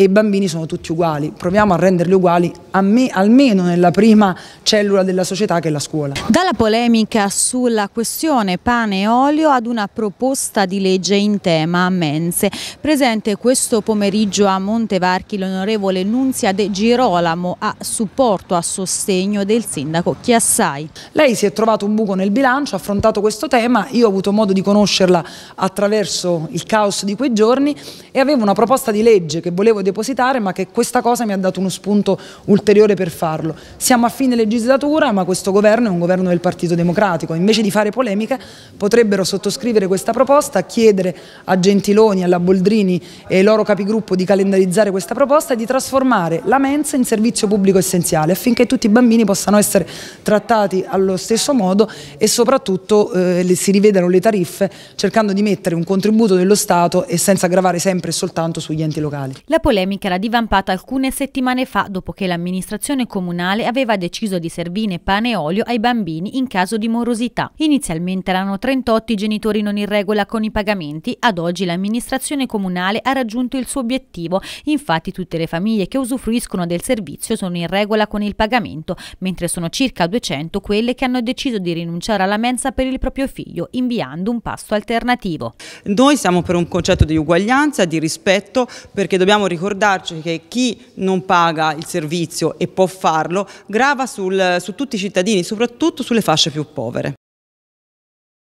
e i bambini sono tutti uguali. Proviamo a renderli uguali a me, almeno nella prima cellula della società che è la scuola. Dalla polemica sulla questione pane e olio ad una proposta di legge in tema a mense. Presente questo pomeriggio a Montevarchi l'onorevole Nunzia De Girolamo a supporto, a sostegno del sindaco Chiassai. Lei si è trovato un buco nel bilancio, ha affrontato questo tema, io ho avuto modo di conoscerla attraverso il caos di quei giorni e avevo una proposta di legge che volevo depositare, ma che questa cosa mi ha dato uno spunto ulteriore per farlo. Siamo a fine legislatura, ma questo governo è un governo del Partito Democratico. Invece di fare polemica potrebbero sottoscrivere questa proposta, chiedere a Gentiloni, alla Boldrini e ai loro capigruppo di calendarizzare questa proposta e di trasformare la mensa in servizio pubblico essenziale affinché tutti i bambini possano essere trattati allo stesso modo e soprattutto eh, si rivedano le tariffe cercando di mettere un contributo dello Stato e senza gravare sempre e soltanto sugli enti locali. La polemica era divampata alcune settimane fa dopo che l'amministrazione comunale aveva deciso di servire pane e olio ai bambini in caso di morosità. Inizialmente erano 38 i genitori non in regola con i pagamenti, ad oggi l'amministrazione comunale ha raggiunto il suo obiettivo, infatti tutte le famiglie che usufruiscono del servizio sono in regola con il pagamento, mentre sono circa 200 quelle che hanno deciso di rinunciare alla mensa per il proprio figlio, inviando un pasto alternativo. Noi siamo per un concetto di uguaglianza, di rispetto, perché dobbiamo ricordare ricordarci che chi non paga il servizio e può farlo grava sul, su tutti i cittadini, soprattutto sulle fasce più povere.